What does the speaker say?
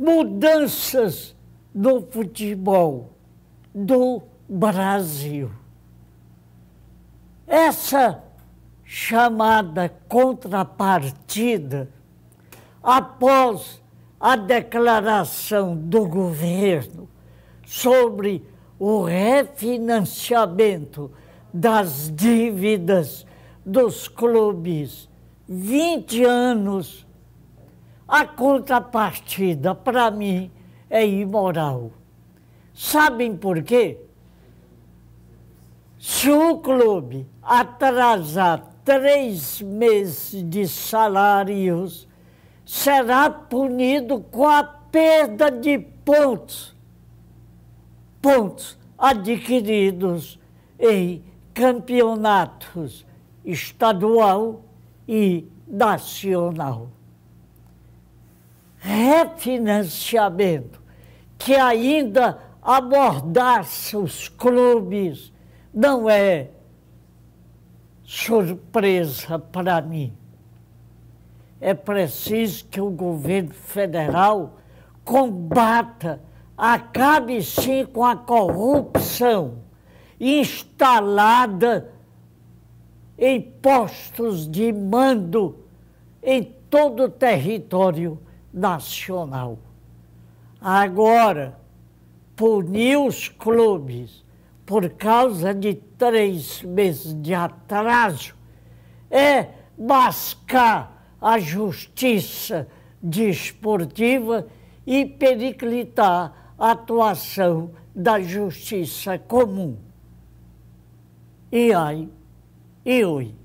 mudanças no futebol do Brasil. Essa chamada contrapartida, após a declaração do governo sobre o refinanciamento das dívidas dos clubes 20 anos a contrapartida, para mim, é imoral. Sabem por quê? Se o clube atrasar três meses de salários, será punido com a perda de pontos, pontos adquiridos em campeonatos estadual e nacional refinanciamento que ainda abordasse os clubes não é surpresa para mim. É preciso que o governo federal combata, acabe sim com a corrupção instalada em postos de mando em todo o território nacional. Agora, punir os clubes por causa de três meses de atraso é mascar a justiça desportiva e periclitar a atuação da justiça comum. E aí, e oi.